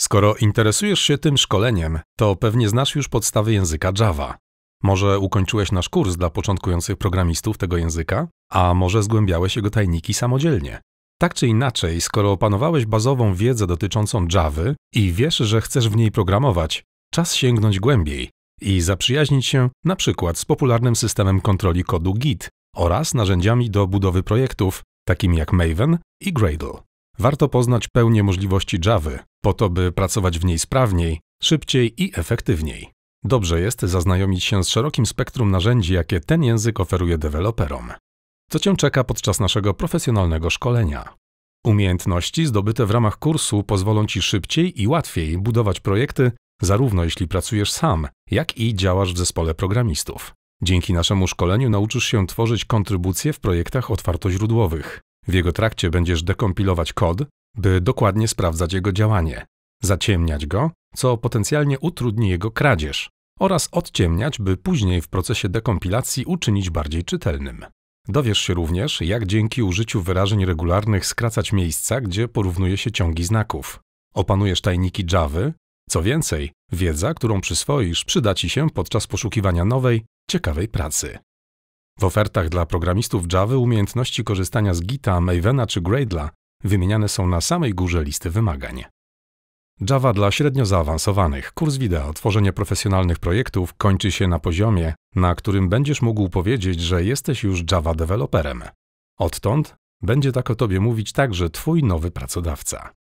Skoro interesujesz się tym szkoleniem, to pewnie znasz już podstawy języka Java. Może ukończyłeś nasz kurs dla początkujących programistów tego języka, a może zgłębiałeś jego tajniki samodzielnie. Tak czy inaczej, skoro opanowałeś bazową wiedzę dotyczącą Java i wiesz, że chcesz w niej programować, czas sięgnąć głębiej i zaprzyjaźnić się na przykład z popularnym systemem kontroli kodu Git oraz narzędziami do budowy projektów, takimi jak Maven i Gradle warto poznać pełnię możliwości Java, po to by pracować w niej sprawniej, szybciej i efektywniej. Dobrze jest zaznajomić się z szerokim spektrum narzędzi, jakie ten język oferuje deweloperom. Co Cię czeka podczas naszego profesjonalnego szkolenia? Umiejętności zdobyte w ramach kursu pozwolą Ci szybciej i łatwiej budować projekty, zarówno jeśli pracujesz sam, jak i działasz w zespole programistów. Dzięki naszemu szkoleniu nauczysz się tworzyć kontrybucje w projektach otwartoźródłowych. W jego trakcie będziesz dekompilować kod, by dokładnie sprawdzać jego działanie, zaciemniać go, co potencjalnie utrudni jego kradzież, oraz odciemniać, by później w procesie dekompilacji uczynić bardziej czytelnym. Dowiesz się również, jak dzięki użyciu wyrażeń regularnych skracać miejsca, gdzie porównuje się ciągi znaków. Opanujesz tajniki Java. Co więcej, wiedza, którą przyswoisz, przyda Ci się podczas poszukiwania nowej, ciekawej pracy. W ofertach dla programistów Java umiejętności korzystania z Gita, Mavena czy Gradla wymieniane są na samej górze listy wymagań. Java dla średnio zaawansowanych, kurs wideo, tworzenie profesjonalnych projektów kończy się na poziomie, na którym będziesz mógł powiedzieć, że jesteś już Java deweloperem. Odtąd będzie tak o tobie mówić także twój nowy pracodawca.